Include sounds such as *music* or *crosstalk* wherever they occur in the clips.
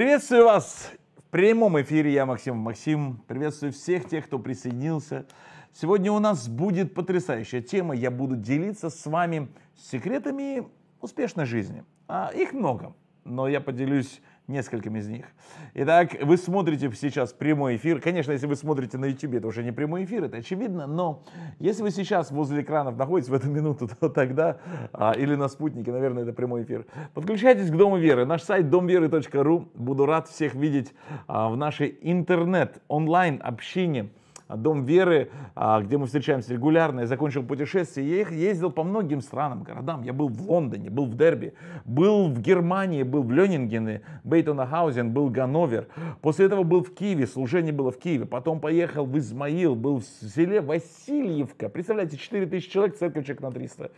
Приветствую вас в прямом эфире. Я Максим Максим. Приветствую всех тех, кто присоединился. Сегодня у нас будет потрясающая тема. Я буду делиться с вами секретами успешной жизни. А их много, но я поделюсь несколькими из них. Итак, вы смотрите сейчас прямой эфир. Конечно, если вы смотрите на YouTube, это уже не прямой эфир, это очевидно, но если вы сейчас возле экранов находитесь в эту минуту, то тогда, а, или на спутнике, наверное, это прямой эфир. Подключайтесь к Дому Веры. Наш сайт домверы.ру. Буду рад всех видеть а, в нашей интернет, онлайн общине а, дом Веры, а, где мы встречаемся регулярно, я закончил путешествие, я ездил по многим странам, городам. Я был в Лондоне, был в Дерби, был в Германии, был в Лёнингене, Бейтонахаузен, был Ганновер. После этого был в Киеве, служение было в Киеве. Потом поехал в Измаил, был в селе Васильевка. Представляете, 4000 человек, церковь человек на 300.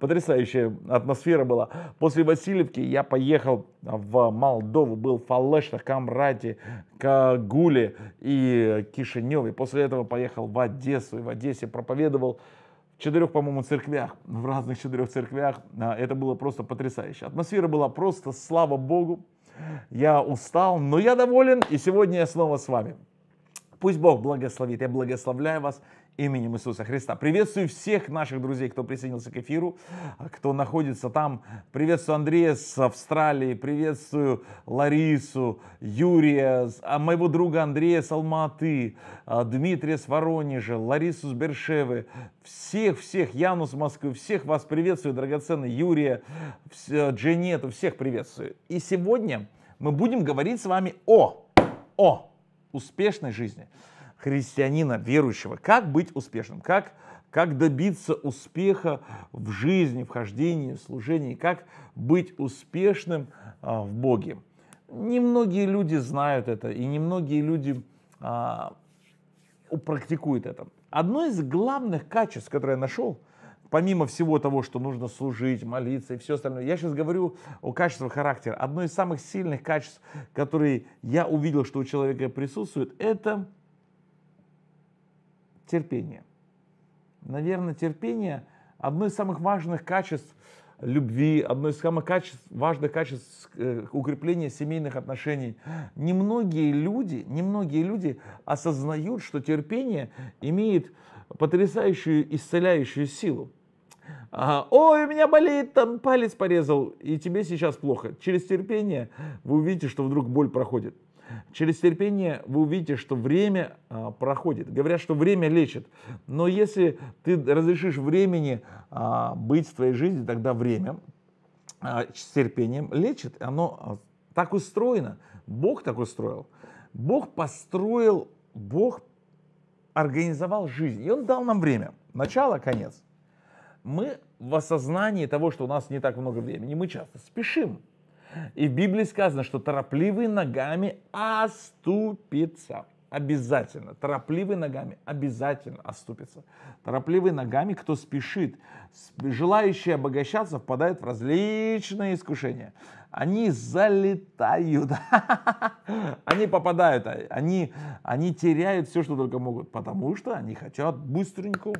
Потрясающая атмосфера была. После Васильевки я поехал а, в Молдову, был в Фалешнах, Камрате, к Гуле и Кишиневе. После этого поехал в Одессу и в Одессе проповедовал в четырех, по-моему, церквях, в разных четырех церквях. А, это было просто потрясающе. Атмосфера была просто, слава Богу, я устал, но я доволен, и сегодня я снова с вами. Пусть Бог благословит. Я благословляю вас именем Иисуса Христа. Приветствую всех наших друзей, кто присоединился к эфиру, кто находится там. Приветствую Андрея с Австралии, приветствую Ларису, Юрия, а, моего друга Андрея с Алматы, а, Дмитрия с Воронежа, Ларису с Бершевы, всех-всех, Яну с Москвы, всех вас приветствую, драгоценный Юрия, э, Дженету, всех приветствую. И сегодня мы будем говорить с вами о, о успешной жизни христианина, верующего, как быть успешным, как, как добиться успеха в жизни, в хождении, в служении, как быть успешным а, в Боге. Немногие люди знают это, и немногие люди а, практикуют это. Одно из главных качеств, которое я нашел, помимо всего того, что нужно служить, молиться и все остальное, я сейчас говорю о качестве характера. Одно из самых сильных качеств, которые я увидел, что у человека присутствует, это терпение. Наверное, терпение – одно из самых важных качеств любви, одно из самых качеств, важных качеств э, укрепления семейных отношений. Немногие люди, немногие люди осознают, что терпение имеет потрясающую исцеляющую силу. А, Ой, у меня болит, там палец порезал, и тебе сейчас плохо. Через терпение вы увидите, что вдруг боль проходит. Через терпение вы увидите, что время а, проходит. Говорят, что время лечит. Но если ты разрешишь времени а, быть в твоей жизни, тогда время а, с терпением лечит. Оно а, так устроено. Бог так устроил. Бог построил, Бог организовал жизнь. И Он дал нам время. Начало, конец. Мы в осознании того, что у нас не так много времени, мы часто спешим. И в Библии сказано, что торопливый ногами оступится. Обязательно. Торопливый ногами обязательно оступится. Торопливый ногами, кто спешит, желающие обогащаться, впадает в различные искушения. Они залетают. *laughs* Они попадают. Они, они теряют все, что только могут, потому что они хотят быстренько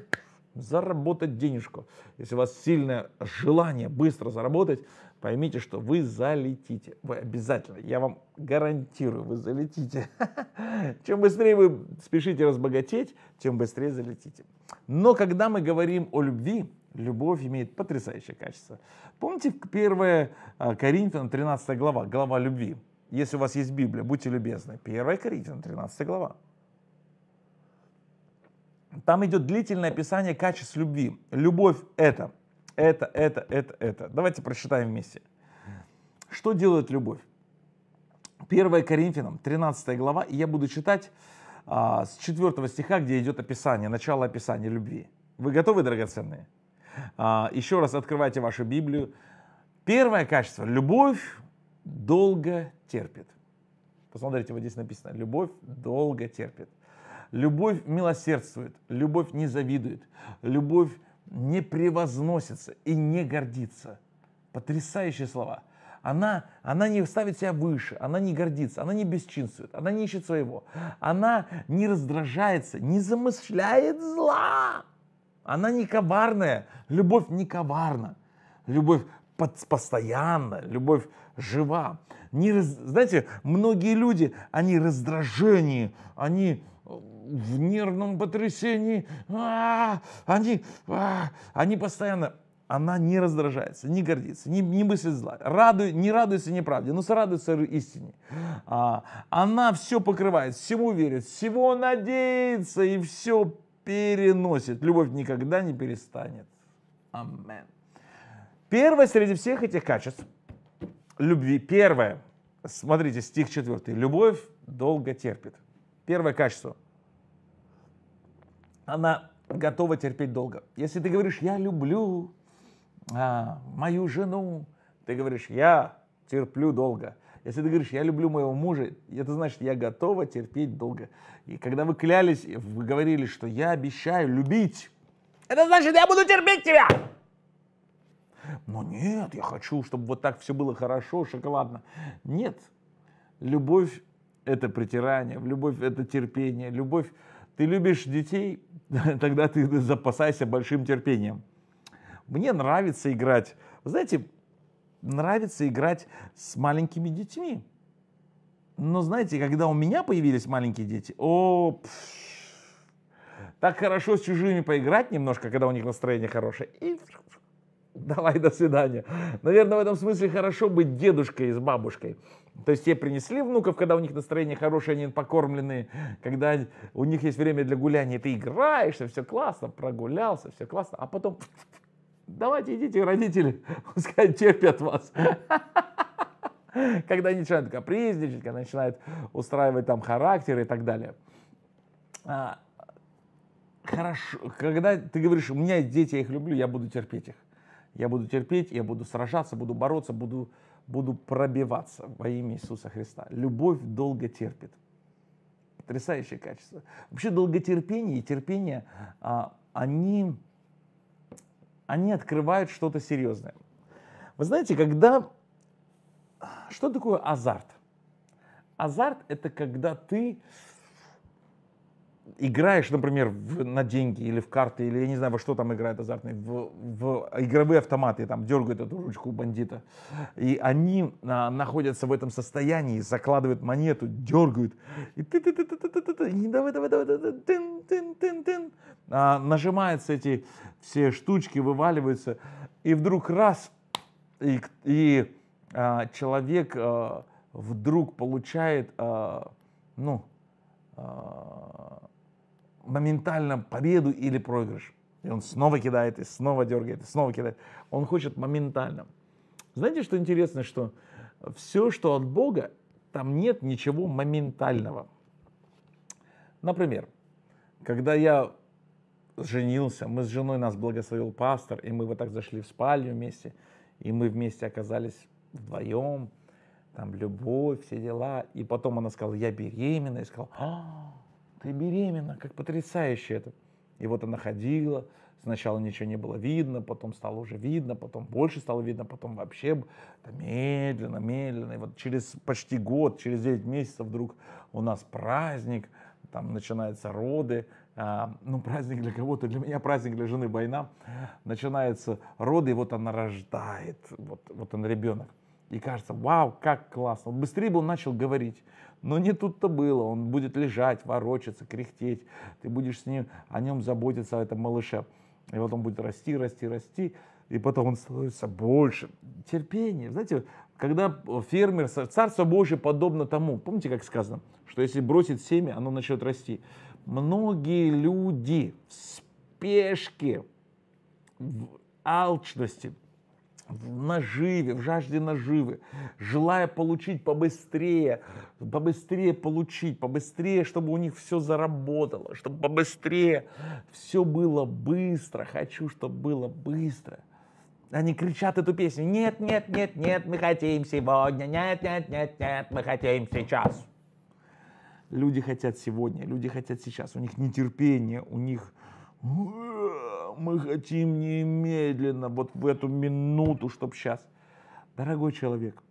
заработать денежку. Если у вас сильное желание быстро заработать, поймите, что вы залетите. Вы обязательно, я вам гарантирую, вы залетите. *laughs* Чем быстрее вы спешите разбогатеть, тем быстрее залетите. Но когда мы говорим о любви, любовь имеет потрясающее качество. Помните 1 а, Коринфянам 13 глава, глава любви? Если у вас есть Библия, будьте любезны. 1 Коринфянам 13 глава. Там идет длительное описание качеств любви. Любовь — это — это, это, это, это. Давайте прочитаем вместе. Что делает любовь? 1 Коринфянам, 13 глава, и я буду читать а, с 4 стиха, где идет описание, начало описания любви. Вы готовы, драгоценные? А, еще раз открывайте вашу Библию. Первое качество. Любовь долго терпит. Посмотрите, вот здесь написано. Любовь долго терпит. Любовь милосердствует. Любовь не завидует. Любовь не превозносится и не гордится. Потрясающие слова. Она, она не ставит себя выше, она не гордится, она не бесчинствует, она не ищет своего, она не раздражается, не замышляет зла. Она не коварная, любовь не коварна, любовь под постоянно, любовь жива. Не раз... Знаете, многие люди, они раздражение, они в нервном потрясении. А, они, а, они постоянно она не раздражается, не гордится, не, не мыслит зла, радует, не радуется неправде, но радуется истине. А, она все покрывает, всему верит, всего надеется и все переносит. Любовь никогда не перестанет. Амен. Первое среди всех этих качеств любви, первое, смотрите, стих четвертый. любовь долго терпит. Первое качество она готова терпеть долго. Если ты говоришь, я люблю а, мою жену, ты говоришь, я терплю долго. Если ты говоришь, я люблю моего мужа, это значит, я готова терпеть долго. И когда вы клялись, вы говорили, что я обещаю любить, это значит, я буду терпеть тебя. Но нет, я хочу, чтобы вот так все было хорошо, шоколадно. Нет, любовь — это притирание, любовь — это терпение, любовь ты любишь детей, *laughs* тогда ты запасайся большим терпением. Мне нравится играть. знаете, нравится играть с маленькими детьми. Но знаете, когда у меня появились маленькие дети, о, пш, так хорошо с чужими поиграть немножко, когда у них настроение хорошее, и пш, *laughs* давай, до свидания. Наверное, в этом смысле хорошо быть дедушкой и с бабушкой. То есть те принесли внуков, когда у них настроение хорошее, они покормленные, когда у них есть время для гуляния, ты играешься, все классно, прогулялся, все классно, а потом *sniffs* давайте идите, родители, *laughs* пускай терпят вас. *laughs* Когда они начинают капризничать, когда начинают устраивать там характер и так далее а, хорошо, когда ты говоришь, у меня дети, я их люблю, я буду терпеть их. Я буду терпеть, я буду сражаться, буду бороться, буду, буду пробиваться во имя Иисуса Христа. Любовь долго терпит. Потрясающее качество. Вообще долготерпение и терпение, а, они, они открывают что-то серьезное. Вы знаете, когда... Что такое азарт? Азарт — это когда ты играешь, например, в, на деньги или в карты, или я не знаю, во что там играет азартный, в, в игровые автоматы, там дергают эту ручку бандита. И они а, находятся в этом состоянии, закладывают монету, дергают. И ты ты ты ты ты ты ты и давай, давай, давай, давай, тын, тын, тын, тын. А, нажимаются эти все штучки, вываливаются. И вдруг раз, и, и а, человек а, вдруг получает, а, ну, а, моментально победу или проигрыш. И он снова кидает, и снова дергает, и снова кидает. Он хочет моментально. Знаете, что интересно, что все, что от Бога, там нет ничего моментального. Например, когда я женился, мы с женой нас благословил пастор, и мы вот так зашли в спальню вместе, и мы вместе оказались вдвоем, там любовь, все дела. И потом она сказала, я беременна, и сказала, а, ты беременна, как потрясающе это. И вот она ходила, сначала ничего не было видно, потом стало уже видно, потом больше стало видно, потом вообще да, медленно, медленно. И вот через почти год, через 9 месяцев вдруг у нас праздник, там начинаются роды, а, ну, праздник для кого-то, для меня праздник для жены Байна, начинаются роды, и вот она рождает, вот, вот он ребенок. И кажется, вау, как классно. Он быстрее бы он начал говорить. Но не тут-то было. Он будет лежать, ворочаться, кряхтеть. Ты будешь с ним, о нем заботиться, о этом малыше. И вот он будет расти, расти, расти. И потом он становится больше. Терпение. Знаете, когда фермер, царство Божие подобно тому, помните, как сказано, что если бросит семя, оно начнет расти. Многие люди в спешке, в алчности, в наживе, в жажде наживы, желая получить побыстрее, побыстрее получить, побыстрее, чтобы у них все заработало, чтобы побыстрее, все было быстро, хочу, чтобы было быстро. Они кричат эту песню, нет, нет, нет, нет, мы хотим сегодня, нет, нет, нет, нет, мы хотим сейчас. Люди хотят сегодня, люди хотят сейчас, у них нетерпение, у них мы хотим немедленно, вот в эту минуту, чтобы сейчас. Дорогой человек,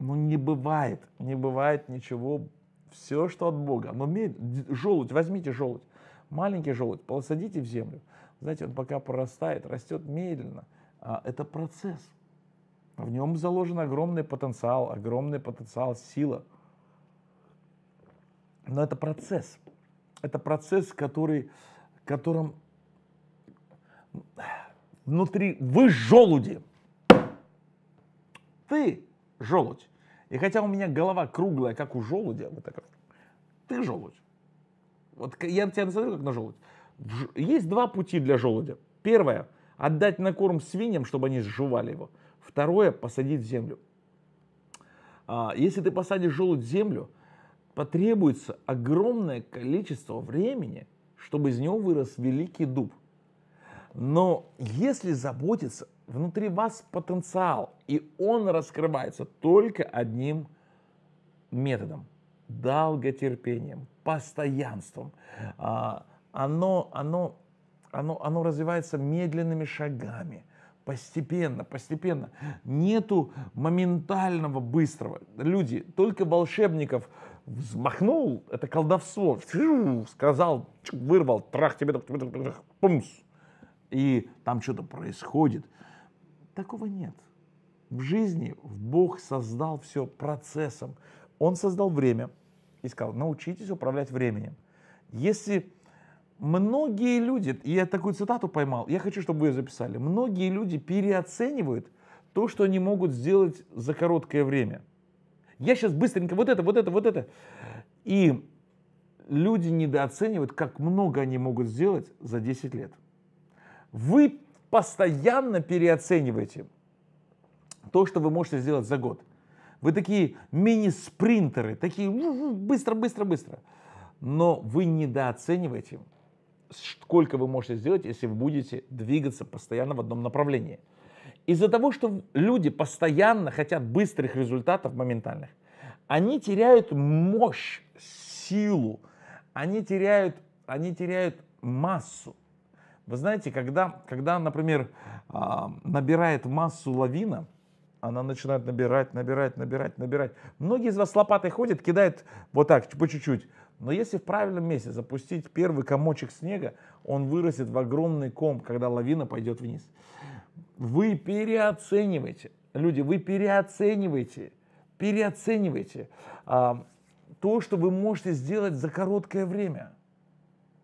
ну не бывает, не бывает ничего, все, что от Бога. Но мед... желудь, возьмите желудь, маленький желудь, посадите в землю. Знаете, он пока прорастает, растет медленно. А это процесс. В нем заложен огромный потенциал, огромный потенциал, сила. Но это процесс. Это процесс, который, которым внутри, вы желуди. Ты желудь. И хотя у меня голова круглая, как у желудя, вот так вот, ты желудь. Вот я тебя смотрю, как на желудь. Есть два пути для желудя. Первое – отдать на корм свиньям, чтобы они сживали его. Второе – посадить в землю. А, если ты посадишь желудь в землю, потребуется огромное количество времени, чтобы из него вырос великий дуб. Но если заботиться, внутри вас потенциал, и он раскрывается только одним методом – долготерпением, постоянством. Оно, оно, оно, оно развивается медленными шагами – постепенно, постепенно. Нету моментального быстрого. Люди, только волшебников взмахнул, это колдовство, сказал, вырвал, трах тебе, трах, пумс, и там что-то происходит. Такого нет. В жизни Бог создал все процессом. Он создал время и сказал, научитесь управлять временем. Если многие люди, и я такую цитату поймал, я хочу, чтобы вы ее записали, многие люди переоценивают то, что они могут сделать за короткое время. Я сейчас быстренько вот это, вот это, вот это. И люди недооценивают, как много они могут сделать за 10 лет. Вы постоянно переоцениваете то, что вы можете сделать за год. Вы такие мини-спринтеры, такие быстро-быстро-быстро. Но вы недооцениваете, сколько вы можете сделать, если вы будете двигаться постоянно в одном направлении. Из-за того, что люди постоянно хотят быстрых результатов моментальных, они теряют мощь, силу, они теряют, они теряют массу. Вы знаете, когда, когда например, а, набирает массу лавина, она начинает набирать, набирать, набирать, набирать. Многие из вас с лопатой ходят, кидают вот так, по чуть-чуть. Но если в правильном месте запустить первый комочек снега, он вырастет в огромный ком, когда лавина пойдет вниз. Вы переоцениваете, люди, вы переоцениваете, переоцениваете а, то, что вы можете сделать за короткое время –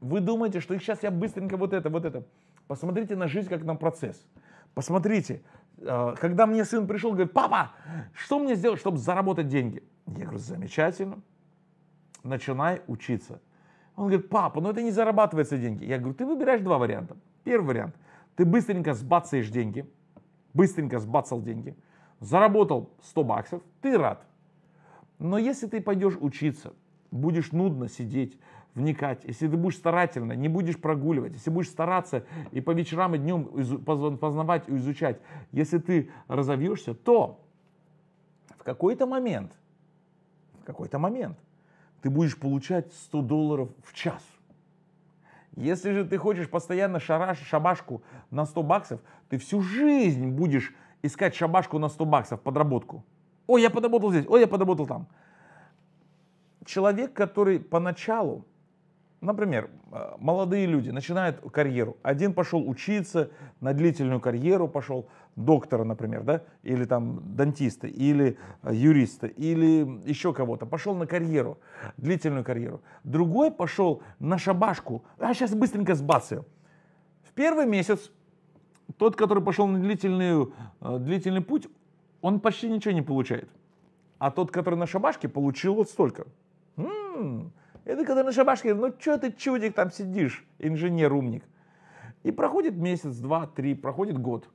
вы думаете, что их сейчас я быстренько вот это, вот это. Посмотрите на жизнь как на процесс. Посмотрите, э, когда мне сын пришел, говорит, папа, что мне сделать, чтобы заработать деньги? Я говорю, замечательно, начинай учиться. Он говорит, папа, ну это не зарабатывается деньги. Я говорю, ты выбираешь два варианта. Первый вариант, ты быстренько сбацаешь деньги, быстренько сбацал деньги, заработал 100 баксов, ты рад. Но если ты пойдешь учиться, будешь нудно сидеть, вникать, если ты будешь старательно, не будешь прогуливать, если будешь стараться и по вечерам и днем познавать и изучать, если ты разовьешься, то в какой-то момент, в какой-то момент ты будешь получать 100 долларов в час. Если же ты хочешь постоянно шараш, шабашку на 100 баксов, ты всю жизнь будешь искать шабашку на 100 баксов, подработку. Ой, я подработал здесь, ой, я подработал там. Человек, который поначалу Например, э, молодые люди начинают карьеру. Один пошел учиться, на длительную карьеру пошел, доктора, например, да, или там дантиста, или э, юриста, или еще кого-то. Пошел на карьеру, длительную карьеру. Другой пошел на шабашку, а сейчас быстренько сбацаю. В первый месяц тот, который пошел на длительную, э, длительный путь, он почти ничего не получает. А тот, который на шабашке, получил вот столько. М-м-м. Это когда на шабашке, ну что ты, чудик, там сидишь, инженер-умник. И проходит месяц, два, три, проходит год.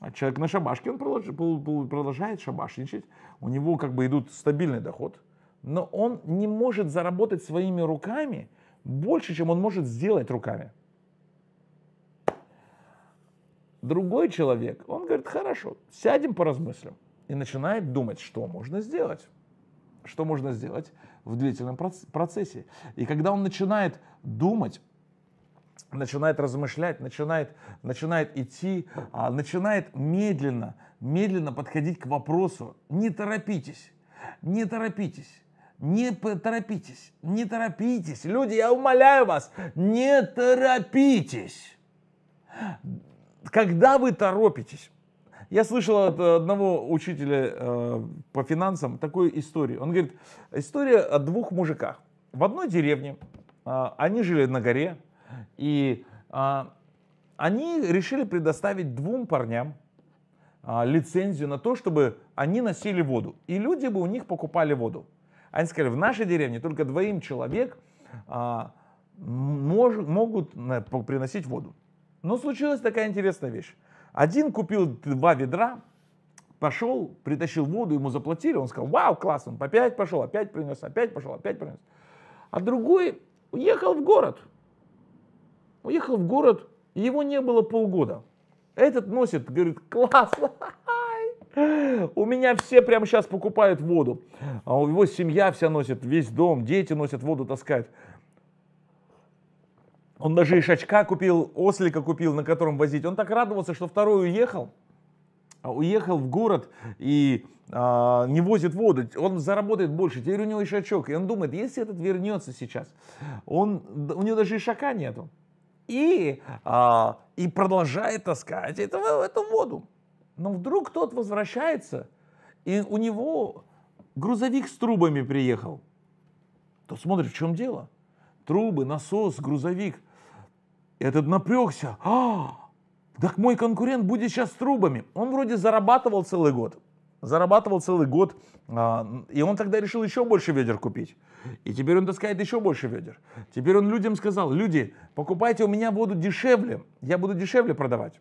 А человек на шабашке, он продолжает шабашничать, у него как бы идут стабильный доход, но он не может заработать своими руками больше, чем он может сделать руками. Другой человек, он говорит, хорошо, сядем поразмыслим. И начинает думать, что можно сделать. Что можно сделать? в длительном процессе. И когда он начинает думать, начинает размышлять, начинает, начинает идти, а, начинает медленно, медленно подходить к вопросу. Не торопитесь, не торопитесь. Не торопитесь, не торопитесь. Люди, я умоляю вас, не торопитесь. Когда вы торопитесь, я слышал от э, одного учителя э, по финансам такую историю. Он говорит, история о двух мужиках. В одной деревне э, они жили на горе, и они решили предоставить двум парням лицензию на то, чтобы они носили воду. И люди бы у них покупали воду. Они сказали, в нашей деревне только двоим человек могут приносить воду. Но случилась такая интересная вещь. Один купил два ведра, пошел, притащил воду, ему заплатили, он сказал, вау, классно, он опять пошел, опять принес, опять пошел, опять принес. А другой уехал в город. Уехал в город, его не было полгода. Этот носит, говорит, классно, *laughs* у меня все прямо сейчас покупают воду. А у его семья вся носит, весь дом, дети носят воду, таскать. Он даже и ишачка купил, ослика купил, на котором возить. Он так радовался, что второй уехал, а уехал в город и а, не возит воду. Он заработает больше. Теперь у него ишачок. И он думает, если этот вернется сейчас, он, у него даже ишака нету. И, а, и продолжает таскать эту, эту воду. Но вдруг тот возвращается, и у него грузовик с трубами приехал. Тот смотрит, в чем дело трубы, насос, грузовик. Этот напрягся. А, так мой конкурент будет сейчас с трубами. Он вроде зарабатывал целый год. Зарабатывал целый год. А, и он тогда решил еще больше ведер купить. И теперь он таскает еще больше ведер. Теперь он людям сказал, люди, покупайте у меня воду дешевле. Я буду дешевле продавать.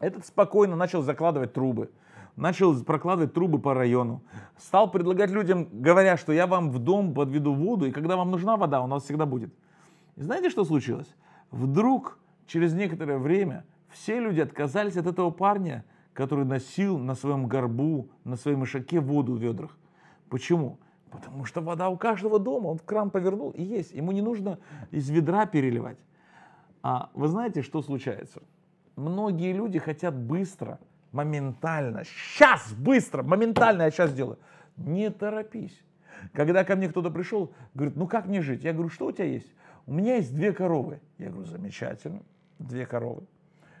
Этот спокойно начал закладывать трубы начал прокладывать трубы по району. Стал предлагать людям, говоря, что я вам в дом подведу воду, и когда вам нужна вода, у нас всегда будет. И знаете, что случилось? Вдруг через некоторое время все люди отказались от этого парня, который носил на своем горбу, на своем мешаке воду в ведрах. Почему? Потому что вода у каждого дома, он кран повернул и есть. Ему не нужно из ведра переливать. А вы знаете, что случается? Многие люди хотят быстро, моментально, сейчас, быстро, моментально я сейчас сделаю. Не торопись. Когда ко мне кто-то пришел, говорит, ну как мне жить? Я говорю, что у тебя есть? у меня есть две коровы. Я говорю, замечательно, две коровы.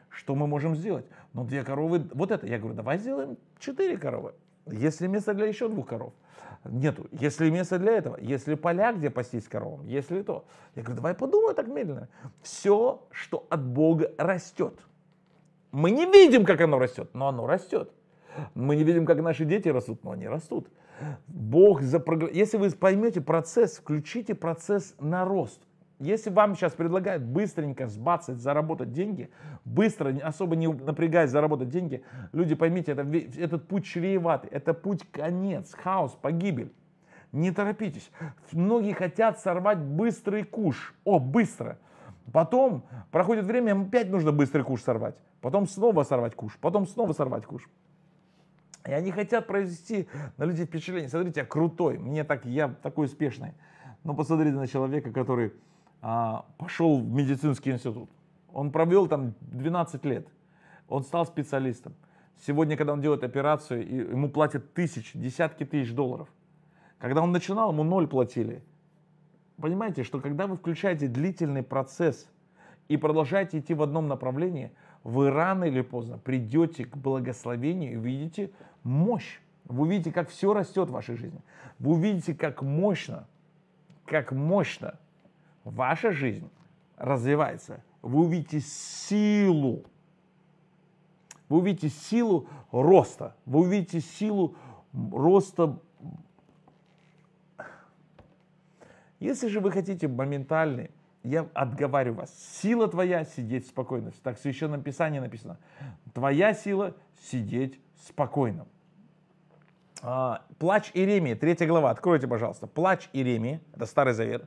Что мы можем сделать? Ну, две коровы, вот это. Я говорю, давай сделаем четыре коровы. Если место для еще двух коров? Нету. Если место для этого? Если поля, где пастись коровам? Если то? Я говорю, давай подумай так медленно. Все, что от Бога растет. Мы не видим, как оно растет, но оно растет. Мы не видим, как наши дети растут, но они растут. Бог запрограммировал. Если вы поймете процесс, включите процесс на рост – если вам сейчас предлагают быстренько сбацать, заработать деньги, быстро, особо не напрягаясь заработать деньги, люди, поймите, это, этот путь чреватый, это путь конец, хаос, погибель. Не торопитесь. Многие хотят сорвать быстрый куш. О, быстро. Потом проходит время, им опять нужно быстрый куш сорвать. Потом снова сорвать куш. Потом снова сорвать куш. И они хотят произвести на людей впечатление. Смотрите, я крутой, мне так, я такой успешный. Но посмотрите на человека, который а, пошел в медицинский институт. Он провел там 12 лет. Он стал специалистом. Сегодня, когда он делает операцию, ему платят тысяч, десятки тысяч долларов. Когда он начинал, ему ноль платили. Понимаете, что когда вы включаете длительный процесс и продолжаете идти в одном направлении, вы рано или поздно придете к благословению и увидите мощь. Вы увидите, как все растет в вашей жизни. Вы увидите, как мощно, как мощно – ваша жизнь развивается. Вы увидите силу. Вы увидите силу роста. Вы увидите силу роста. Если же вы хотите моментальный, я отговариваю вас, сила твоя сидеть спокойно. Так в Священном Писании написано. Твоя сила сидеть спокойно. А, Плач Иеремии, 3 глава, откройте, пожалуйста. Плач Иеремии, это Старый Завет,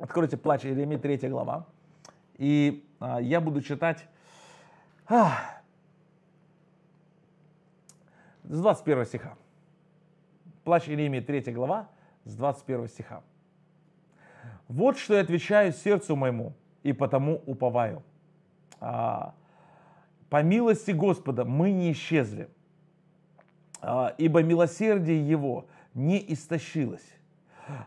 Откройте плач Иеремии 3 глава. И а, я буду читать а, с 21 стиха. Плач Иеремии 3 глава с 21 стиха. Вот что я отвечаю сердцу моему, и потому уповаю. А, по милости Господа мы не исчезли, а, ибо милосердие Его не истощилось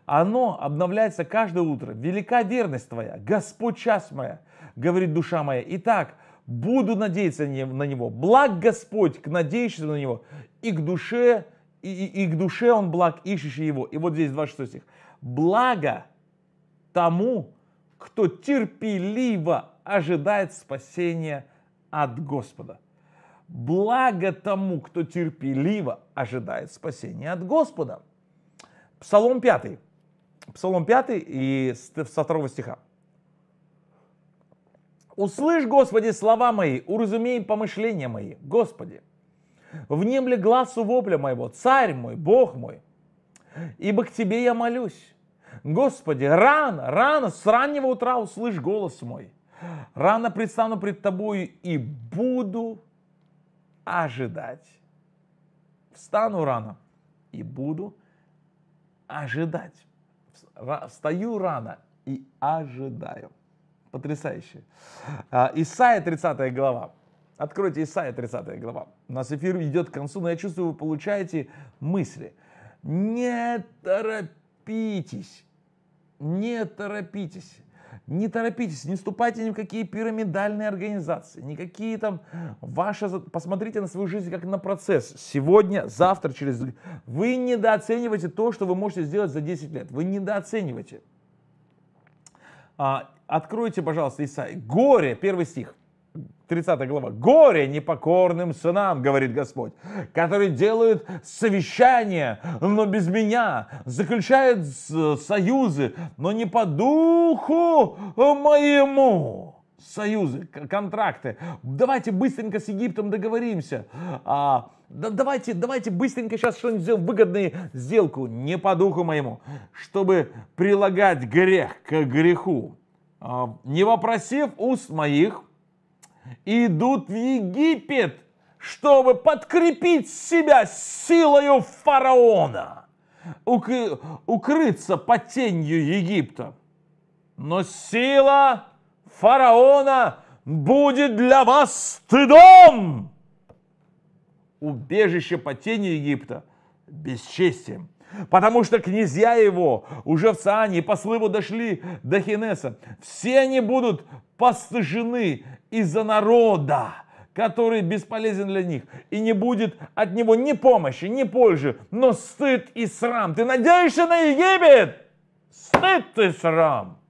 оно обновляется каждое утро. Велика верность твоя, Господь час моя, говорит душа моя. Итак, буду надеяться на него. Благ Господь к надеющимся на него, и к душе, и, и, и к душе он благ, ищущий его. И вот здесь 26 стих. Благо тому, кто терпеливо ожидает спасения от Господа. Благо тому, кто терпеливо ожидает спасения от Господа. Псалом 5. Псалом 5 и со второго стиха. «Услышь, Господи, слова мои, уразумей помышления мои, Господи, внемли глазу вопля моего, царь мой, Бог мой, ибо к Тебе я молюсь. Господи, рано, рано, с раннего утра услышь голос мой, рано предстану пред Тобою и буду ожидать. Встану рано и буду ожидать. Встаю рано и ожидаю. Потрясающе. А, Исайя 30 глава. Откройте Исайя 30 глава. У нас эфир идет к концу, но я чувствую, вы получаете мысли. Не торопитесь. Не торопитесь. Не торопитесь, не вступайте ни в какие пирамидальные организации, никакие там ваши... Посмотрите на свою жизнь как на процесс. Сегодня, завтра, через... Вы недооцениваете то, что вы можете сделать за 10 лет. Вы недооцениваете. А, откройте, пожалуйста, Исаия. Горе, первый стих. 30 глава. «Горе непокорным сынам, говорит Господь, которые делают совещания, но без меня, заключают союзы, но не по духу моему» союзы, контракты. Давайте быстренько с Египтом договоримся. А, да, давайте, давайте быстренько сейчас что-нибудь сделаем, выгодную сделку, не по духу моему, чтобы прилагать грех к греху. А, не вопросив уст моих, идут в Египет, чтобы подкрепить себя силою фараона, укрыться под тенью Египта. Но сила фараона будет для вас стыдом. Убежище под тенью Египта бесчестием. Потому что князья его уже в Саане и послы его дошли до Хинеса. Все они будут постыжены из-за народа, который бесполезен для них. И не будет от него ни помощи, ни пользы, но стыд и срам. Ты надеешься на Египет? Стыд и срам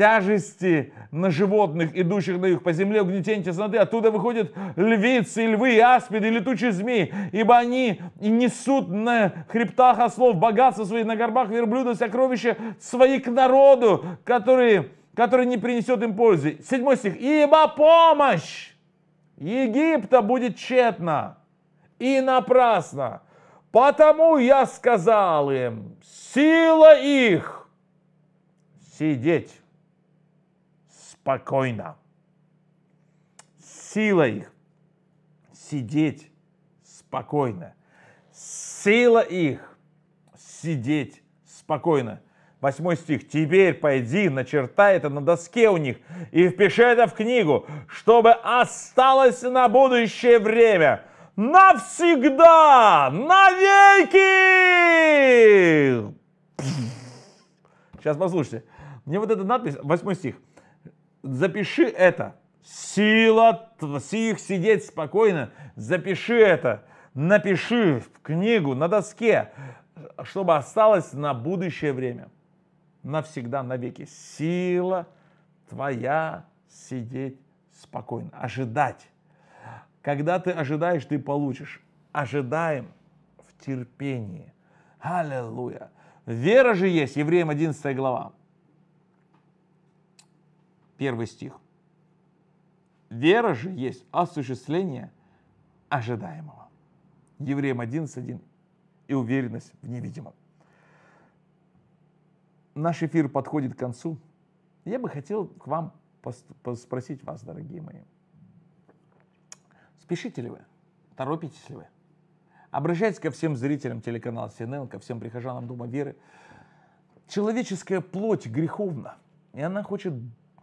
тяжести на животных, идущих на юг по земле, угнетение тесноты. Оттуда выходят львицы, львы, аспиды, летучие змеи, ибо они несут на хребтах ослов богатство свои, на горбах верблюда сокровища свои к народу, который который не принесет им пользы. Седьмой стих. Ибо помощь Египта будет тщетна и напрасно. Потому я сказал им, сила их сидеть спокойно. Сила их сидеть спокойно. Сила их сидеть спокойно. Восьмой стих. «Теперь пойди, начертай это на доске у них и впиши это в книгу, чтобы осталось на будущее время, навсегда, навеки!» Сейчас послушайте. Мне вот эта надпись, восьмой стих – запиши это. Сила твоих сидеть спокойно. Запиши это. Напиши в книгу на доске, чтобы осталось на будущее время. Навсегда, навеки. Сила твоя сидеть спокойно. Ожидать. Когда ты ожидаешь, ты получишь. Ожидаем в терпении. Аллилуйя. Вера же есть, Евреям 11 глава. Первый стих. Вера же есть осуществление ожидаемого. Евреям 11.1. И уверенность в невидимом. Наш эфир подходит к концу. Я бы хотел к вам спросить вас, дорогие мои. Спешите ли вы? Торопитесь ли вы? Обращайтесь ко всем зрителям телеканала CNN, ко всем прихожанам Дома Веры. Человеческая плоть греховна, и она хочет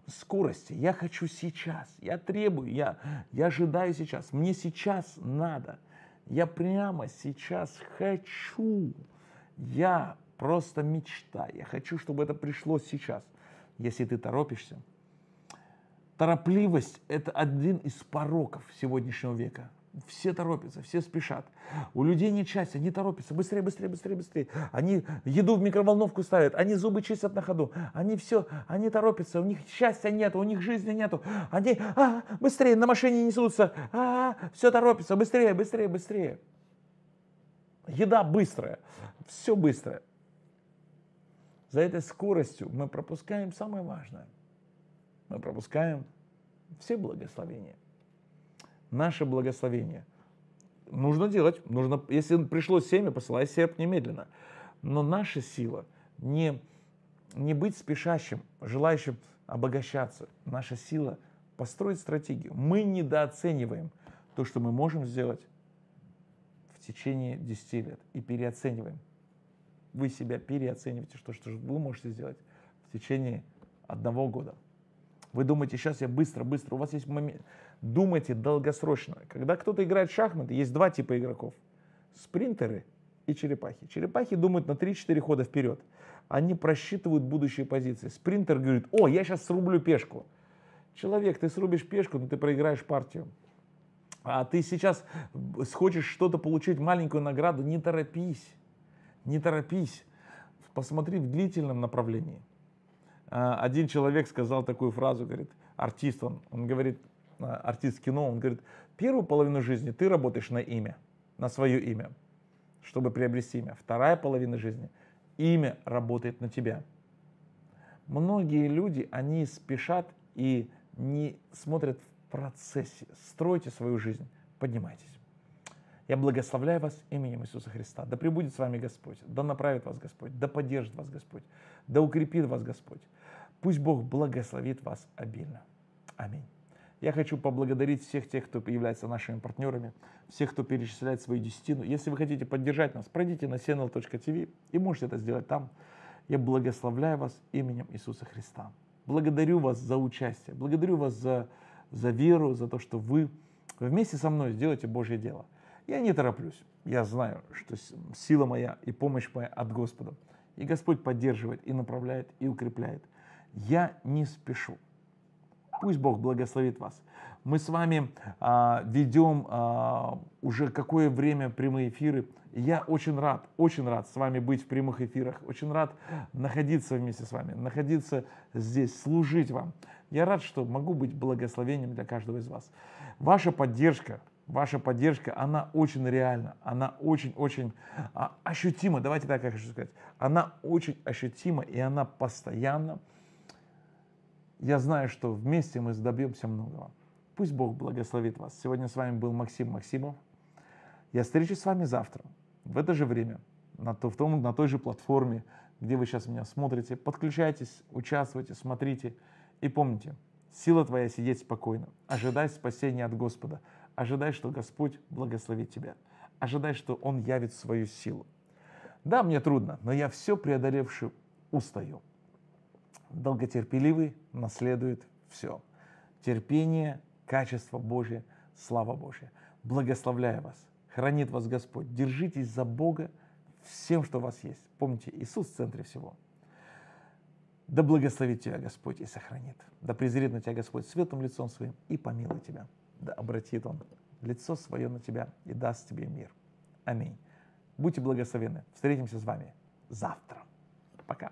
скорости. Я хочу сейчас. Я требую. Я, я ожидаю сейчас. Мне сейчас надо. Я прямо сейчас хочу. Я просто мечта. Я хочу, чтобы это пришло сейчас. Если ты торопишься, торопливость – это один из пороков сегодняшнего века – все торопятся, все спешат. У людей нет счастья, они торопятся, быстрее, быстрее, быстрее, быстрее. Они еду в микроволновку ставят, они зубы чистят на ходу, они все, они торопятся, у них счастья нет, у них жизни нету. Они а, быстрее на машине несутся, а, все торопится, быстрее, быстрее, быстрее. Еда быстрая, все быстрое. За этой скоростью мы пропускаем самое важное. Мы пропускаем все благословения наше благословение. Нужно делать, нужно, если пришло семя, посылай серп немедленно. Но наша сила не, не быть спешащим, желающим обогащаться. Наша сила построить стратегию. Мы недооцениваем то, что мы можем сделать в течение 10 лет и переоцениваем. Вы себя переоцениваете, что, что вы можете сделать в течение одного года. Вы думаете, сейчас я быстро, быстро, у вас есть момент, думайте долгосрочно. Когда кто-то играет в шахматы, есть два типа игроков. Спринтеры и черепахи. Черепахи думают на 3-4 хода вперед. Они просчитывают будущие позиции. Спринтер говорит, о, я сейчас срублю пешку. Человек, ты срубишь пешку, но ты проиграешь партию. А ты сейчас хочешь что-то получить, маленькую награду, не торопись. Не торопись. Посмотри в длительном направлении. А один человек сказал такую фразу, говорит, артист он, он говорит, Э, артист кино, он говорит, первую половину жизни ты работаешь на имя, на свое имя, чтобы приобрести имя. Вторая половина жизни – имя работает на тебя. Многие люди, они спешат и не смотрят в процессе. Стройте свою жизнь, поднимайтесь. Я благословляю вас именем Иисуса Христа. Да пребудет с вами Господь, да направит вас Господь, да поддержит вас Господь, да укрепит вас Господь. Пусть Бог благословит вас обильно. Аминь. Я хочу поблагодарить всех тех, кто является нашими партнерами, всех, кто перечисляет свою десятину. Если вы хотите поддержать нас, пройдите на cnl.tv и можете это сделать там. Я благословляю вас именем Иисуса Христа. Благодарю вас за участие, благодарю вас за, за веру, за то, что вы вместе со мной сделаете Божье дело. Я не тороплюсь. Я знаю, что сила моя и помощь моя от Господа. И Господь поддерживает, и направляет, и укрепляет. Я не спешу. Пусть Бог благословит вас. Мы с вами а, ведем а, уже какое время прямые эфиры. я очень рад, очень рад с вами быть в прямых эфирах. Очень рад находиться вместе с вами, находиться здесь, служить вам. Я рад, что могу быть благословением для каждого из вас. Ваша поддержка, ваша поддержка, она очень реальна, она очень-очень а, ощутима, давайте так я хочу сказать, она очень ощутима и она постоянно, я знаю, что вместе мы добьемся многого. Пусть Бог благословит вас. Сегодня с вами был Максим Максимов. Я встречусь с вами завтра, в это же время, на, то, в том, на той же платформе, где вы сейчас меня смотрите. Подключайтесь, участвуйте, смотрите. И помните, сила твоя сидеть спокойно. Ожидай спасения от Господа. Ожидай, что Господь благословит тебя. Ожидай, что Он явит свою силу. Да, мне трудно, но я все преодолевший устаю долготерпеливый наследует все. Терпение, качество Божье, слава Божья. Благословляю вас, хранит вас Господь. Держитесь за Бога всем, что у вас есть. Помните, Иисус в центре всего. Да благословит тебя Господь и сохранит. Да презрит на тебя Господь светлым лицом своим и помилует тебя. Да обратит Он лицо свое на тебя и даст тебе мир. Аминь. Будьте благословены. Встретимся с вами завтра. Пока.